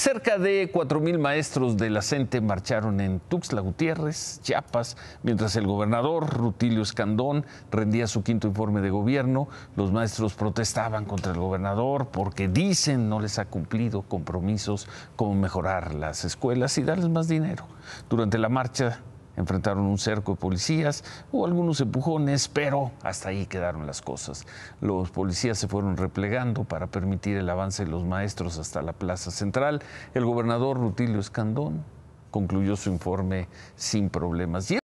Cerca de 4.000 maestros de la CENTE marcharon en Tuxtla Gutiérrez, Chiapas, mientras el gobernador Rutilio Escandón rendía su quinto informe de gobierno. Los maestros protestaban contra el gobernador porque dicen no les ha cumplido compromisos como mejorar las escuelas y darles más dinero. Durante la marcha enfrentaron un cerco de policías, o algunos empujones, pero hasta ahí quedaron las cosas. Los policías se fueron replegando para permitir el avance de los maestros hasta la plaza central. El gobernador Rutilio Escandón concluyó su informe sin problemas.